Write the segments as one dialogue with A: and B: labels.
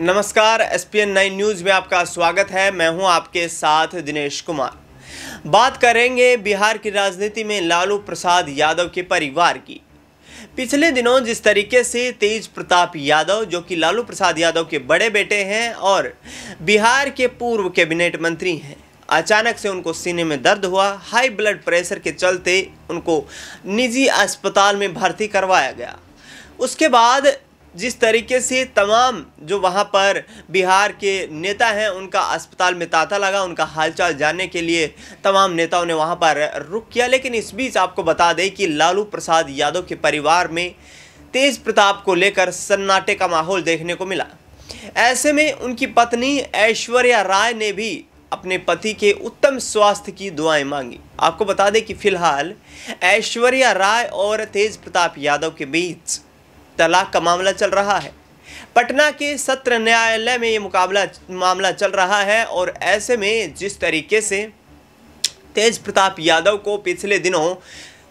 A: नमस्कार S P N nine news में आपका स्वागत है मैं हूं आपके साथ दिनेश कुमार बात करेंगे बिहार की राजनीति में लालू प्रसाद यादव के परिवार की पिछले दिनों जिस तरीके से तेज प्रताप यादव जो कि लालू प्रसाद यादव के बड़े बेटे हैं और बिहार के पूर्व कैबिनेट मंत्री हैं अचानक से उनको सीने में दर्द हुआ हाई ब्लड प्रेशर के चलते उनको निजी अस्पताल में भर्ती करवाया गया उसके बाद जिस तरीके से तमाम जो वहाँ पर बिहार के नेता हैं उनका अस्पताल में तांता लगा उनका हालचाल जानने के लिए तमाम नेताओं ने वहाँ पर रुक किया लेकिन इस बीच आपको बता दें कि लालू प्रसाद यादव के परिवार में तेज प्रताप को लेकर सन्नाटे का माहौल देखने को मिला ऐसे में उनकी पत्नी ऐश्वर्या राय ने भी अपने पति के उत्तम स्वास्थ्य की दुआएं मांगी आपको बता दें कि फिलहाल ऐश्वर्या राय और तेज प्रताप यादव के बीच तलाक का मामला चल रहा है पटना के सत्र न्यायालय में ये मुकाबला मामला चल रहा है और ऐसे में जिस तरीके से तेज प्रताप यादव को पिछले दिनों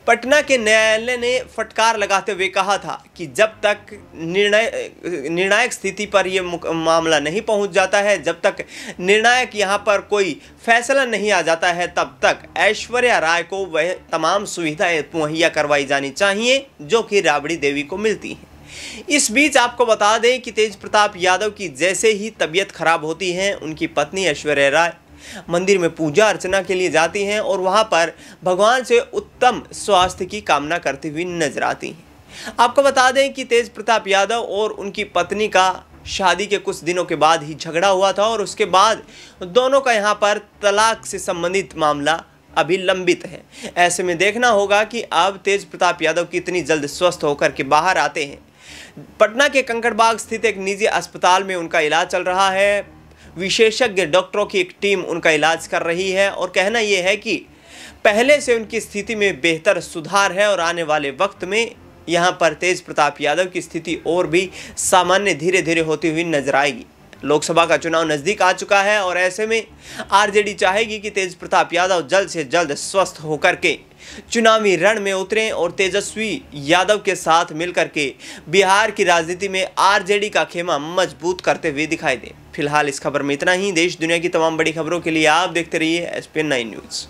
A: पटना के न्यायालय ने फटकार लगाते हुए कहा था कि जब तक निर्णय निर्णायक स्थिति पर यह मामला नहीं पहुंच जाता है जब तक निर्णायक यहां पर कोई फैसला नहीं आ जाता है तब तक ऐश्वर्या राय को वह तमाम सुविधाएं मुहैया करवाई जानी चाहिए जो कि राबड़ी देवी को मिलती हैं इस बीच आपको बता दें कि तेज प्रताप यादव की जैसे ही तबीयत खराब होती है उनकी पत्नी ऐश्वर्या राय मंदिर में पूजा अर्चना के लिए जाती हैं और वहाँ पर भगवान से उत्तम स्वास्थ्य की कामना करती हुई नजर आती हैं आपको बता दें कि तेज प्रताप यादव और उनकी पत्नी का शादी के कुछ दिनों के बाद ही झगड़ा हुआ था और उसके बाद दोनों का यहाँ पर तलाक से संबंधित मामला अभी लंबित है ऐसे में देखना होगा कि अब तेज प्रताप यादव कितनी जल्द स्वस्थ होकर के बाहर आते हैं पटना के कंकड़बाग स्थित एक निजी अस्पताल में उनका इलाज चल रहा है विशेषज्ञ डॉक्टरों की एक टीम उनका इलाज कर रही है और कहना यह है कि पहले से उनकी स्थिति में बेहतर सुधार है और आने वाले वक्त में यहाँ पर तेज प्रताप यादव की स्थिति और भी सामान्य धीरे धीरे होती हुई नजर आएगी लोकसभा का चुनाव नज़दीक आ चुका है और ऐसे में आरजेडी चाहेगी कि तेज प्रताप यादव जल्द से जल्द स्वस्थ होकर के चुनावी रण में उतरें और तेजस्वी यादव के साथ मिलकर के बिहार की राजनीति में आरजेडी का खेमा मजबूत करते हुए दिखाई दें फिलहाल इस खबर में इतना ही देश दुनिया की तमाम बड़ी खबरों के लिए आप देखते रहिए एस पी न्यूज़